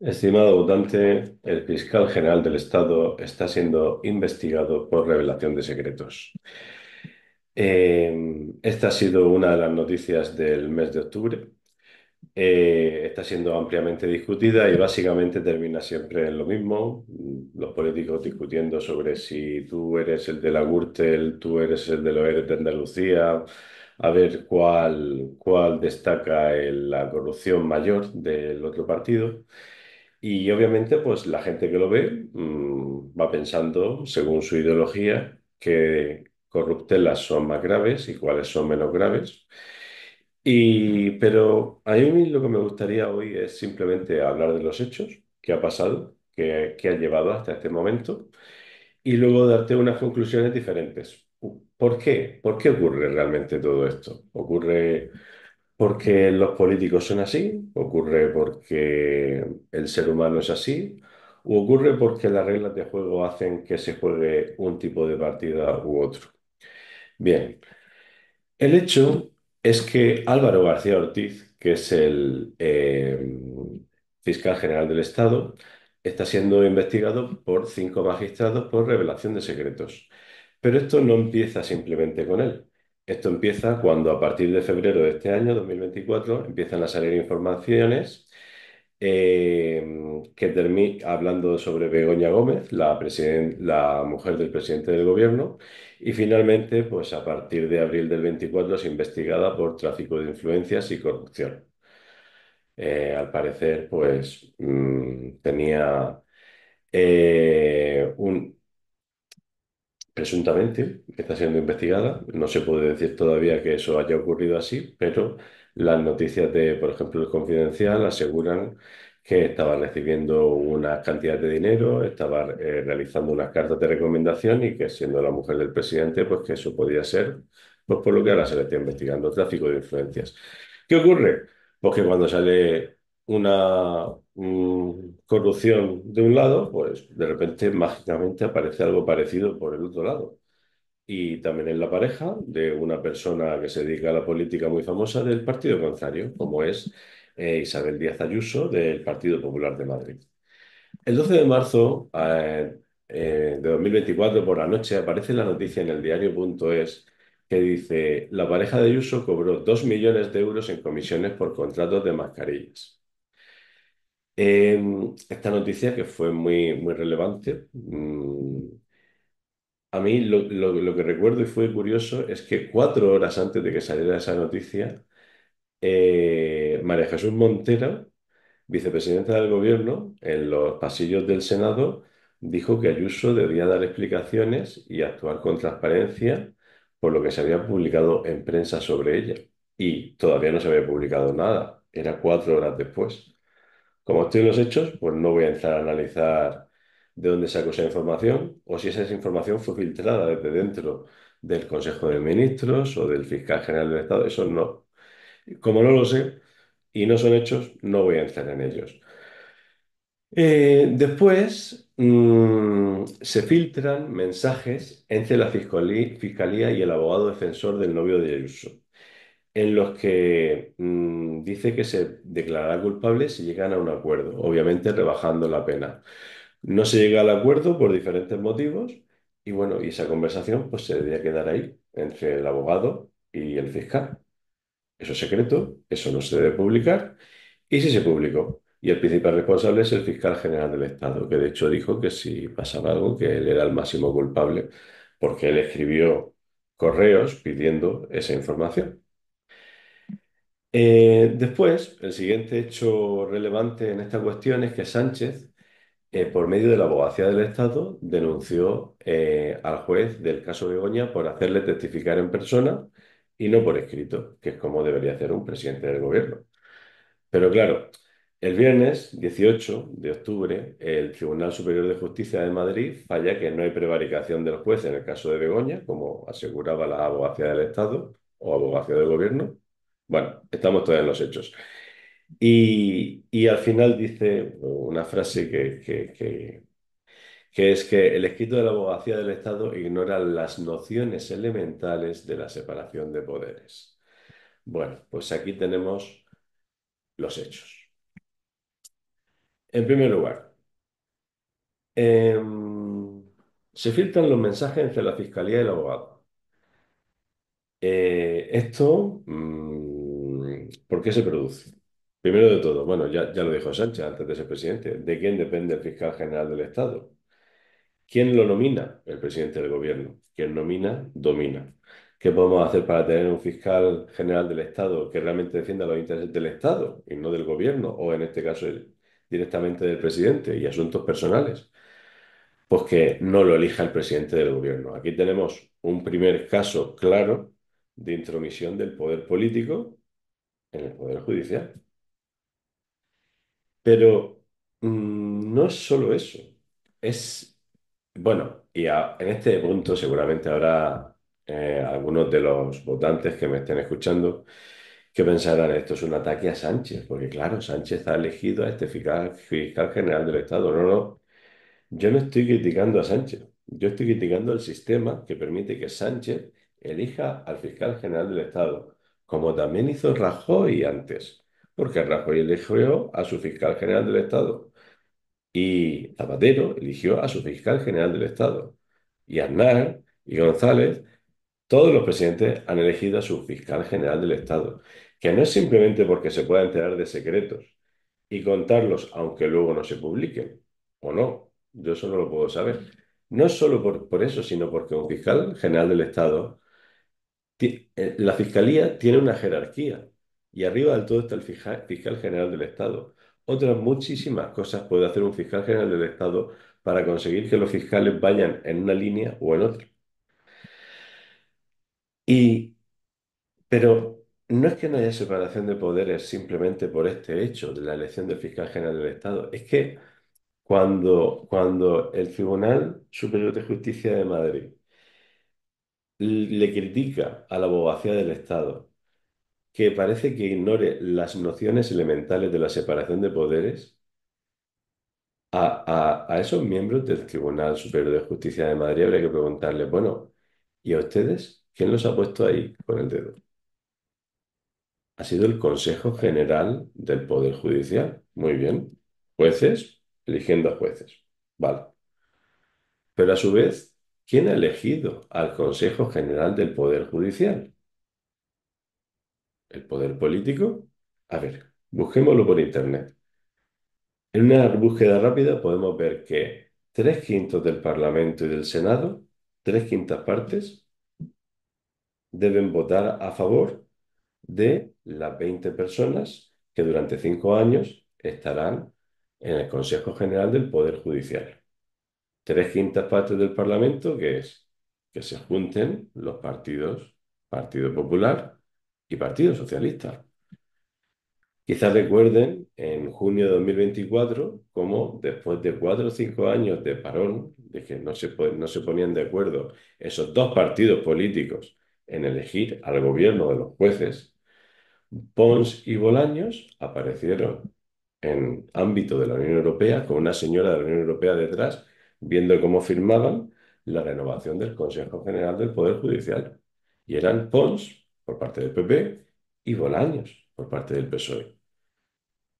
Estimado votante, el fiscal general del Estado está siendo investigado por revelación de secretos. Em, esta ha sido una de las noticias del mes de octubre. Eh, está siendo ampliamente discutida y básicamente termina siempre en lo mismo. Los políticos discutiendo sobre si tú eres el de la Gürtel, tú eres el de los ERES de Andalucía, a ver cuál, destaca la corrupción mayor del otro partido. Y obviamente, pues la gente que lo ve mm, va pensando, según su ideología, que corruptelas son más graves y cuáles son menos graves. pero a mí lo que me gustaría hoy es simplemente hablar de los hechos, qué ha pasado, qué, qué ha llevado hasta este momento, y luego darte unas conclusiones diferentes. ¿Por qué? ¿Por qué ocurre realmente todo esto? Ocurre porque los políticos son así, ocurre porque el ser humano es así, o ocurre porque las reglas de juego hacen que se juegue un tipo de partida u otro. Bien, el hecho es que Álvaro García Ortiz, que es el eh, fiscal general del Estado, está siendo investigado por cinco magistrados por revelación de secretos. Pero esto no empieza simplemente con él. Esto empieza cuando a partir de febrero de este año, 2024, empiezan a salir informaciones eh, que termina hablando sobre Begoña Gómez, la, mujer del presidente del gobierno, y finalmente, pues a partir de abril del 24, es investigada por tráfico de influencias y corrupción. Eh, al parecer, pues mm, tenía eh, un, presuntamente, está siendo investigada. No se puede decir todavía que eso haya ocurrido así, pero las noticias de, por ejemplo, el Confidencial aseguran que estaba recibiendo una cantidad de dinero, estaba eh, realizando unas cartas de recomendación y que siendo la mujer del presidente, pues que eso podía ser, pues por lo que ahora se le está investigando, tráfico de influencias. ¿Qué ocurre? Pues que cuando sale una, Mm, corrupción de un lado, pues de repente mágicamente aparece algo parecido por el otro lado. Y también en la pareja de una persona que se dedica a la política muy famosa del partido contrario, como es eh, Isabel Díaz Ayuso del Partido Popular de Madrid. El 12 de marzo eh, eh, de 2024 por la noche aparece la noticia en el diario.es que dice, la pareja de Ayuso cobró 2 millones de euros en comisiones por contratos de mascarillas. Em, esta noticia que fue muy, muy relevante, mm, a mí lo, que recuerdo y fue curioso es que cuatro horas antes de que saliera esa noticia, eh, María Jesús Montero, vicepresidenta del Gobierno, en los pasillos del Senado, dijo que Ayuso debía dar explicaciones y actuar con transparencia por lo que se había publicado en prensa sobre ella. Y todavía no se había publicado nada, era cuatro horas después. Como estoy en los hechos, pues no voy a empezar a analizar de dónde saco esa información o si esa información fue filtrada desde dentro del Consejo de Ministros o del Fiscal General del Estado. Eso no. Como no lo sé y no son hechos, no voy a entrar en ellos. Eh, después mm, se filtran mensajes entre la fiscalía y el abogado defensor del novio de Ayuso en los que mm, dice que se declarará culpable si llegan a un acuerdo, obviamente rebajando la pena. No se llega al acuerdo por diferentes motivos y bueno, y esa conversación pues se debería quedar ahí entre el abogado y el fiscal. Eso es secreto, eso no se debe publicar y si sí se publicó. Y el principal responsable es el fiscal general del Estado, que de hecho dijo que si pasaba algo, que él era el máximo culpable, porque él escribió correos pidiendo esa información. Eh, después, el siguiente hecho relevante en esta cuestión es que Sánchez, eh, por medio de la abogacía del Estado, denunció eh, al juez del caso Begoña por hacerle testificar en persona y no por escrito, que es como debería hacer un presidente del gobierno. Pero claro, el viernes 18 de octubre, el Tribunal Superior de Justicia de Madrid falla que no hay prevaricación del juez en el caso de Begoña, como aseguraba la abogacía del Estado o abogacía del gobierno bueno, estamos todavía en los hechos. Y, al final dice una frase que, es que el escrito de la abogacía del Estado ignora las nociones elementales de la separación de poderes. Bueno, pues aquí tenemos los hechos. En primer lugar, em, se filtran los mensajes entre la Fiscalía y el abogado. Eh, esto mm, ¿Por qué se produce? Primero de todo, bueno, ya, lo dijo Sánchez antes de ser presidente, ¿de quién depende el fiscal general del Estado? ¿Quién lo nomina? El presidente del gobierno. Quien nomina, domina. ¿Qué podemos hacer para tener un fiscal general del Estado que realmente defienda los intereses del Estado y no del gobierno o en este caso directamente del presidente y asuntos personales? Pues que no lo elija el presidente del gobierno. Aquí tenemos un primer caso claro de intromisión del poder político en el Poder Judicial. Pero mm, no es solo eso. Es, bueno, y en este punto seguramente habrá eh, algunos de los votantes que me estén escuchando que pensarán esto es un ataque a Sánchez, porque claro, Sánchez ha elegido a este fiscal, fiscal general del Estado. No, no, yo no estoy criticando a Sánchez, yo estoy criticando el sistema que permite que Sánchez elija al fiscal general del Estado como también hizo Rajoy antes, porque Rajoy eligió a su fiscal general del Estado y Zapatero eligió a su fiscal general del Estado y Aznar y González, todos los presidentes han elegido a su fiscal general del Estado, que no es simplemente porque se pueda enterar de secretos y contarlos aunque luego no se publiquen, o no, yo solo lo puedo saber. No solo por, por eso, sino porque un fiscal general del Estado eh, la fiscalía tiene una jerarquía y arriba del todo está el fiscal general del Estado. Otras muchísimas cosas puede hacer un fiscal general del Estado para conseguir que los fiscales vayan en una línea o en otra. pero no es que no haya separación de poderes simplemente por este hecho de la elección del fiscal general del Estado, es que cuando, cuando el Tribunal Superior de Justicia de Madrid le critica a la abogacía del Estado, que parece que ignore las nociones elementales de la separación de poderes, a, esos miembros del Tribunal Superior de Justicia de Madrid habría que preguntarle, bueno, ¿y a ustedes quién los ha puesto ahí con el dedo? Ha sido el Consejo General del Poder Judicial. Muy bien. Jueces eligiendo a jueces. Vale. Pero a su vez, ¿Quién ha elegido al Consejo General del Poder Judicial? ¿El poder político? A ver, busquémoslo por internet. En una búsqueda rápida podemos ver que tres quintos del Parlamento y del Senado, tres quintas partes, deben votar a favor de las 20 personas que durante cinco años estarán en el Consejo General del Poder Judicial tres quintas partes del Parlamento, que es que se junten los partidos, Partido Popular y Partido Socialista. Quizás recuerden en junio de 2024 como después de cuatro o cinco años de parón, de que no se, no se ponían de acuerdo esos dos partidos políticos en elegir al gobierno de los jueces, Pons y Bolaños aparecieron en ámbito de la Unión Europea con una señora de la Unión Europea detrás viendo cómo firmaban la renovación del Consejo General del Poder Judicial. Y eran Pons, por parte del PP, y Bolaños, por parte del PSOE.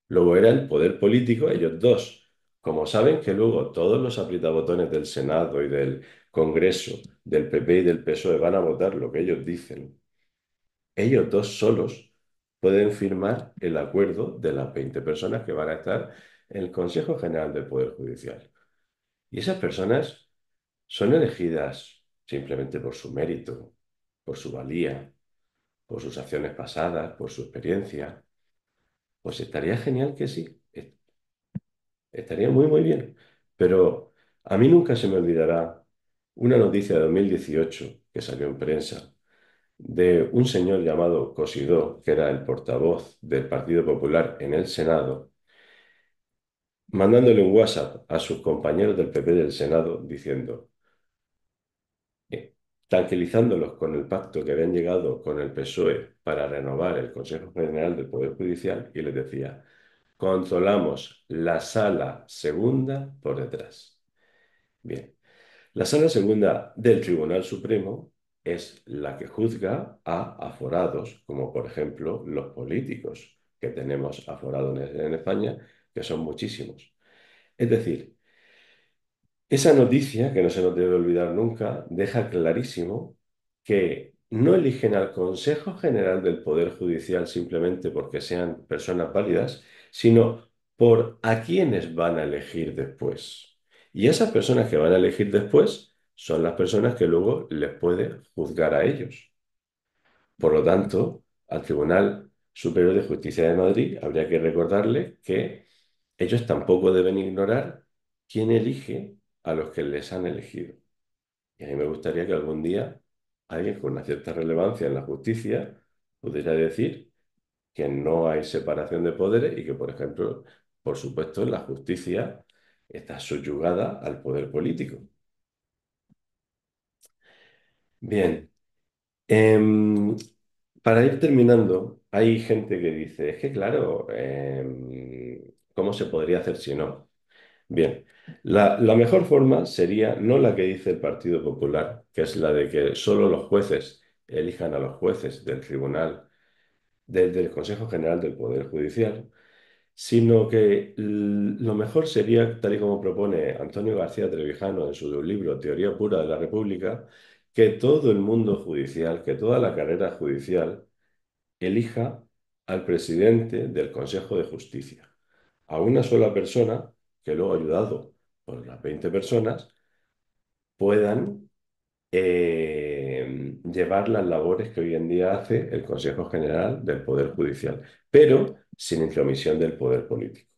Luego era el poder político, ellos dos. Como saben que luego todos los apretabotones del Senado y del Congreso, del PP y del PSOE van a votar lo que ellos dicen, ellos dos solos pueden firmar el acuerdo de las 20 personas que van a estar en el Consejo General del Poder Judicial. Y esas personas son elegidas simplemente por su mérito, por su valía, por sus acciones pasadas, por su experiencia. Pues estaría genial que sí. Estaría muy, muy bien. Pero a mí nunca se me olvidará una noticia de 2018 que salió en prensa de un señor llamado Cosidó, que era el portavoz del Partido Popular en el Senado, mandándole un WhatsApp a sus compañeros del PP del Senado diciendo, eh, tranquilizándolos con el pacto que habían llegado con el PSOE para renovar el Consejo General del Poder Judicial y les decía, controlamos la sala segunda por detrás. Bien, la sala segunda del Tribunal Supremo es la que juzga a aforados, como por ejemplo los políticos que tenemos aforados en España, que son muchísimos. Es decir, esa noticia, que no se nos debe olvidar nunca, deja clarísimo que no eligen al Consejo General del Poder Judicial simplemente porque sean personas válidas, sino por a quienes van a elegir después. Y esas personas que van a elegir después son las personas que luego les puede juzgar a ellos. Por lo tanto, al Tribunal Superior de Justicia de Madrid habría que recordarle que ellos tampoco deben ignorar quién elige a los que les han elegido. Y a mí me gustaría que algún día alguien con una cierta relevancia en la justicia pudiera decir que no hay separación de poderes y que, por ejemplo, por supuesto, la justicia está subyugada al poder político. Bien, em, para ir terminando, hay gente que dice, es que claro, em, ¿Cómo se podría hacer si no? Bien, la, mejor forma sería no la que dice el Partido Popular, que es la de que solo los jueces elijan a los jueces del Tribunal, del Consejo General del Poder Judicial, sino que lo mejor sería, tal y como propone Antonio García Trevijano en su libro Teoría Pura de la República, que todo el mundo judicial, que toda la carrera judicial, elija al presidente del Consejo de Justicia a una sola persona, que luego ayudado por las 20 personas, puedan eh, llevar las labores que hoy en día hace el Consejo General del Poder Judicial, pero sin intromisión del poder político.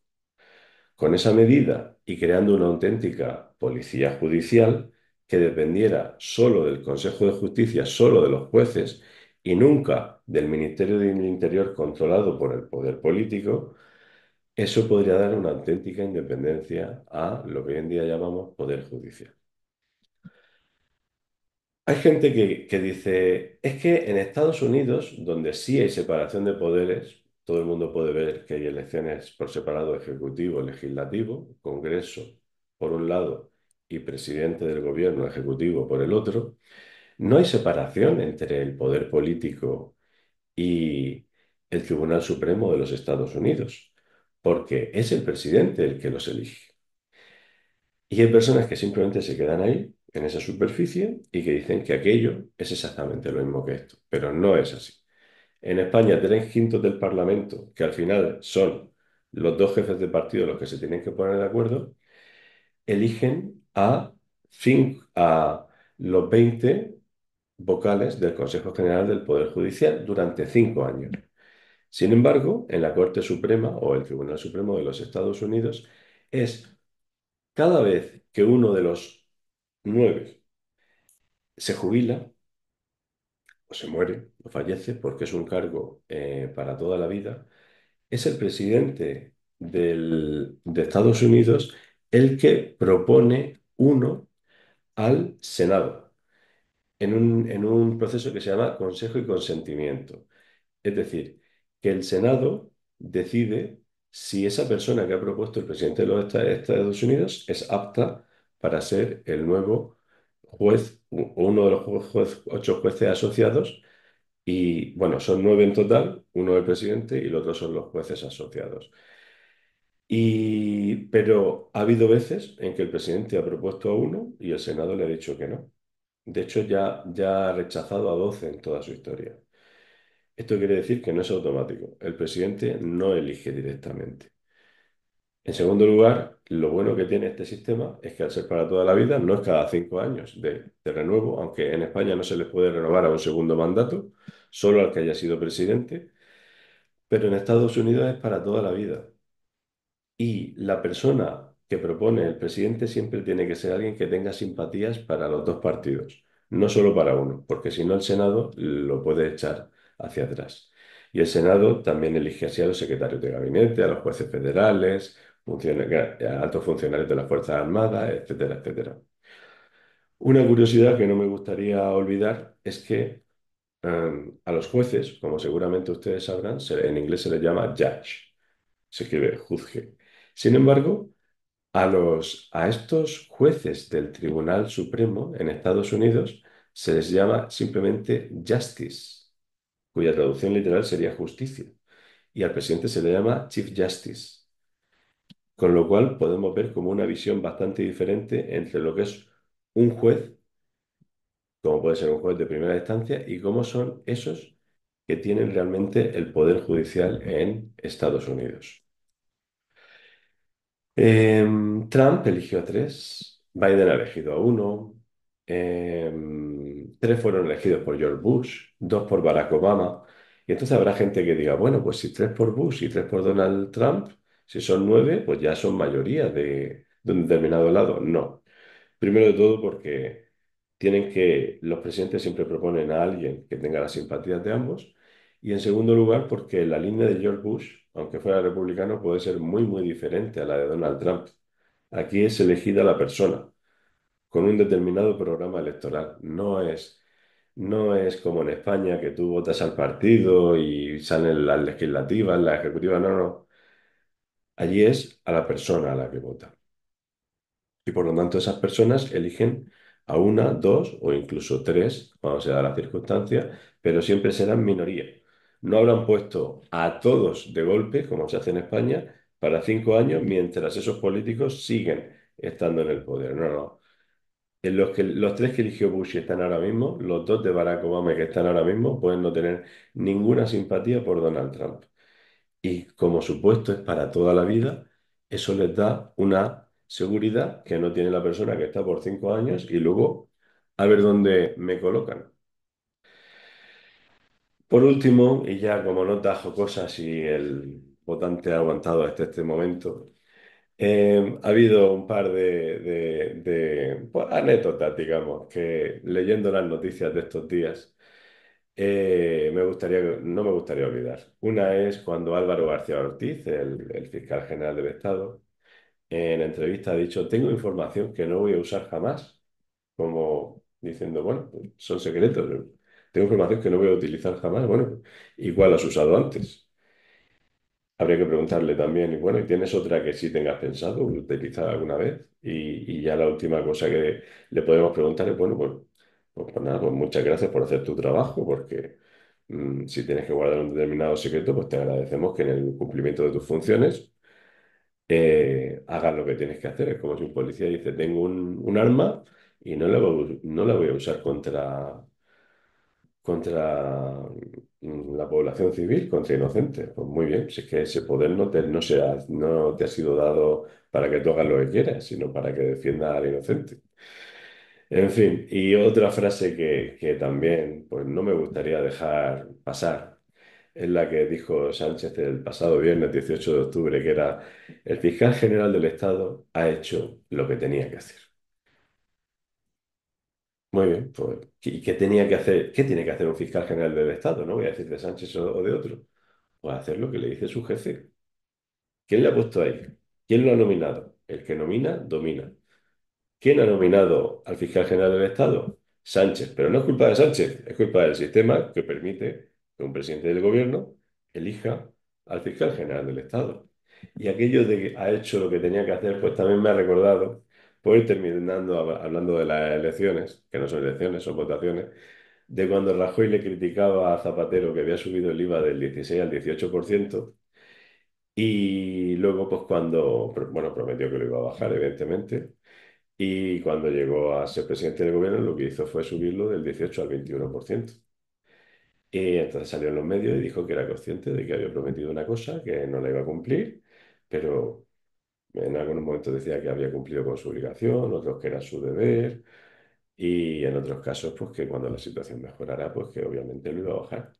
Con esa medida y creando una auténtica policía judicial que dependiera solo del Consejo de Justicia, solo de los jueces y nunca del Ministerio del Interior controlado por el poder político, eso podría dar una auténtica independencia a lo que hoy en día llamamos poder judicial. Hay gente que, dice, es que en Estados Unidos, donde sí hay separación de poderes, todo el mundo puede ver que hay elecciones por separado ejecutivo, legislativo, Congreso por un lado y presidente del gobierno ejecutivo por el otro, no hay separación entre el poder político y el Tribunal Supremo de los Estados Unidos porque es el presidente el que los elige. Y hay personas que simplemente se quedan ahí, en esa superficie, y que dicen que aquello es exactamente lo mismo que esto, pero no es así. En España, tres quintos del Parlamento, que al final son los dos jefes de partido los que se tienen que poner de acuerdo, eligen a, a los 20 vocales del Consejo General del Poder Judicial durante cinco años. Sin embargo, en la Corte Suprema o el Tribunal Supremo de los Estados Unidos es cada vez que uno de los nueve se jubila o se muere o fallece, porque es un cargo eh, para toda la vida, es el presidente de Estados Unidos el que propone uno al Senado en un, en un proceso que se llama consejo y consentimiento. Es decir, que el Senado decide si esa persona que ha propuesto el presidente de los Estados Unidos es apta para ser el nuevo juez, uno de los ocho jueces asociados. Y bueno, son nueve en total, uno el presidente y el otro son los jueces asociados. Y, pero ha habido veces en que el presidente ha propuesto a uno y el Senado le ha dicho que no. De hecho, ya, ya ha rechazado a doce en toda su historia. Esto quiere decir que no es automático. El presidente no elige directamente. En segundo lugar, lo bueno que tiene este sistema es que al ser para toda la vida, no es cada cinco años de, renuevo, aunque en España no se les puede renovar a un segundo mandato, solo al que haya sido presidente, pero en Estados Unidos es para toda la vida. Y la persona que propone el presidente siempre tiene que ser alguien que tenga simpatías para los dos partidos, no solo para uno, porque si no el Senado lo puede echar hacia atrás. Y el Senado también elige así a los secretarios de gabinete, a los jueces federales, a eh, altos funcionarios de las Fuerzas Armadas, etcétera, etcétera. Una curiosidad que no me gustaría olvidar es que em, a los jueces, como seguramente ustedes sabrán, en inglés se les llama judge, se escribe juzgue. Sin embargo, a, a estos jueces del Tribunal Supremo en Estados Unidos se les llama simplemente justice cuya traducción literal sería justicia, y al presidente se le llama Chief Justice. Con lo cual podemos ver como una visión bastante diferente entre lo que es un juez, como puede ser un juez de primera instancia, y cómo son esos que tienen realmente el poder judicial en Estados Unidos. Em, Trump eligió a tres, Biden ha elegido a uno, Em, tres fueron elegidos por George Bush, dos por Barack Obama. Y entonces habrá gente que diga, bueno, pues si tres por Bush y tres por Donald Trump, si son nueve, pues ya son mayoría de, de un determinado lado. No. Primero de todo porque tienen que, los presidentes siempre proponen a alguien que tenga las simpatías de ambos. Y en segundo lugar, porque la línea de George Bush, aunque fuera republicano, puede ser muy, muy diferente a la de Donald Trump. Aquí es elegida la persona con un determinado programa electoral. No es, no es como en España que tú votas al partido y salen las legislativas, las ejecutivas, no, no. Allí es a la persona a la que vota. Y por lo tanto esas personas eligen a una, dos o incluso tres, cuando se da la circunstancia, pero siempre serán minoría. No habrán puesto a todos de golpe, como se hace en España, para cinco años, mientras esos políticos siguen estando en el poder. No, no los, que, los tres que eligió Bush están ahora mismo, los dos de Barack Obama que están ahora mismo, pueden no tener ninguna simpatía por Donald Trump. Y como supuesto es para toda la vida, eso les da una seguridad que no tiene la persona que está por cinco años y luego a ver dónde me colocan. Por último, y ya como no tajo cosas y el votante ha aguantado hasta este momento, Em, ha habido un par de, pues, anécdotas, digamos, que leyendo las noticias de estos días eh, me gustaría, no me gustaría olvidar. Una es cuando Álvaro García Ortiz, el, fiscal general del Estado, en entrevista ha dicho, tengo información que no voy a usar jamás, como diciendo, bueno, pues, son secretos, tengo información que no voy a utilizar jamás, bueno, igual has usado antes habría que preguntarle también, y bueno, ¿y tienes otra que sí tengas pensado utilizar alguna vez? Y, ya la última cosa que le podemos preguntar es, bueno, pues, pues nada, pues muchas gracias por hacer tu trabajo, porque mm, si tienes que guardar un determinado secreto, pues te agradecemos que en el cumplimiento de tus funciones eh, hagas lo que tienes que hacer. Es como si un policía dice, tengo un, arma y no no la voy a usar contra contra mm, la población civil, contra inocentes. Pues muy bien, si es que ese poder no te, no, ha, no te ha sido dado para que tú hagas lo que quieras, sino para que defiendas al inocente. En fin, y otra frase que, también pues, no me gustaría dejar pasar es la que dijo Sánchez el pasado viernes 18 de octubre, que era, el fiscal general del Estado ha hecho lo que tenía que hacer. Muy bien, pues, ¿y qué tenía que hacer? ¿Qué tiene que hacer un fiscal general del Estado? No voy a decir de Sánchez o de otro. Pues hacer lo que le dice su jefe. ¿Quién le ha puesto ahí? ¿Quién lo ha nominado? El que nomina, domina. ¿Quién ha nominado al fiscal general del Estado? Sánchez. Pero no es culpa de Sánchez, es culpa del sistema que permite que un presidente del gobierno elija al fiscal general del Estado. Y aquello de que ha hecho lo que tenía que hacer, pues también me ha recordado por terminando hablando de las elecciones, que no son elecciones, son votaciones, de cuando Rajoy le criticaba a Zapatero que había subido el IVA del 16 al 18%. Y luego, pues cuando, bueno, prometió que lo iba a bajar, evidentemente, y cuando llegó a ser presidente del gobierno, lo que hizo fue subirlo del 18 al 21%. Y entonces salió en los medios y dijo que era consciente de que había prometido una cosa que no la iba a cumplir, pero en algunos momentos decía que había cumplido con su obligación, otros que era su deber, y en otros casos, pues que cuando la situación mejorara, pues que obviamente lo iba a bajar.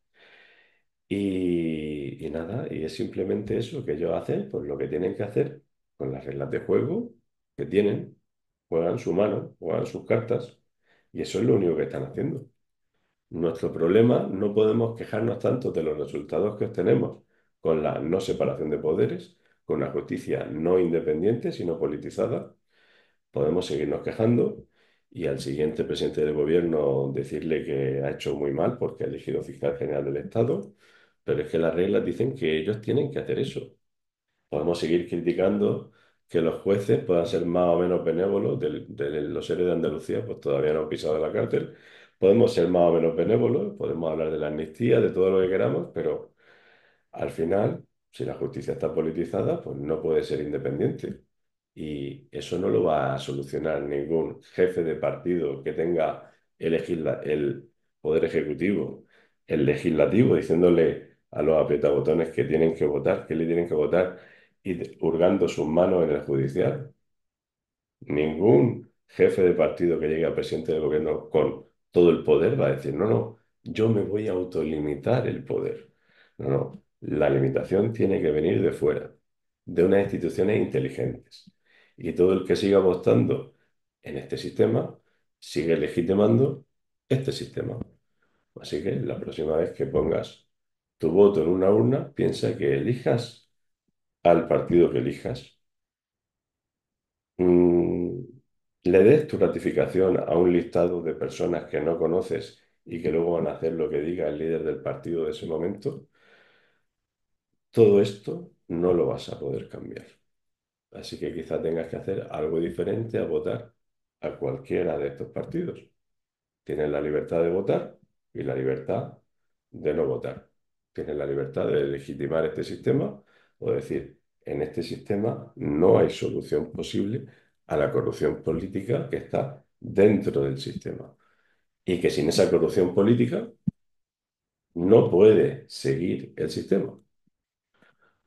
Y, y nada, y es simplemente eso que ellos hacen, pues lo que tienen que hacer con las reglas de juego que tienen, juegan su mano, juegan sus cartas, y eso es lo único que están haciendo. Nuestro problema, no podemos quejarnos tanto de los resultados que obtenemos con la no separación de poderes, con una justicia no independiente, sino politizada. Podemos seguirnos quejando y al siguiente presidente del gobierno decirle que ha hecho muy mal porque ha elegido fiscal general del Estado, pero es que las reglas dicen que ellos tienen que hacer eso. Podemos seguir criticando que los jueces puedan ser más o menos benévolos, de, los seres de Andalucía, pues todavía no han pisado la cárcel, podemos ser más o menos benévolos, podemos hablar de la amnistía, de todo lo que queramos, pero al final si la justicia está politizada, pues no puede ser independiente. Y eso no lo va a solucionar ningún jefe de partido que tenga el, poder ejecutivo, el legislativo, diciéndole a los apretabotones que tienen que votar, que le tienen que votar, y hurgando sus manos en el judicial. Ningún jefe de partido que llegue al presidente del gobierno con todo el poder va a decir, no, no, yo me voy a autolimitar el poder. No, no, la limitación tiene que venir de fuera, de unas instituciones inteligentes. Y todo el que siga apostando en este sistema sigue legitimando este sistema. Así que la próxima vez que pongas tu voto en una urna, piensa que elijas al partido que elijas. Mm, le des tu ratificación a un listado de personas que no conoces y que luego van a hacer lo que diga el líder del partido de ese momento todo esto no lo vas a poder cambiar. Así que quizá tengas que hacer algo diferente a votar a cualquiera de estos partidos. Tienes la libertad de votar y la libertad de no votar. Tienes la libertad de legitimar este sistema o decir, en este sistema no hay solución posible a la corrupción política que está dentro del sistema. Y que sin esa corrupción política no puede seguir el sistema.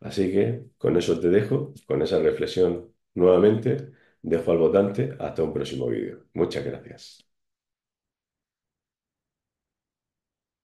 Así que con eso te dejo, con esa reflexión nuevamente, dejo al votante hasta un próximo vídeo. Muchas gracias.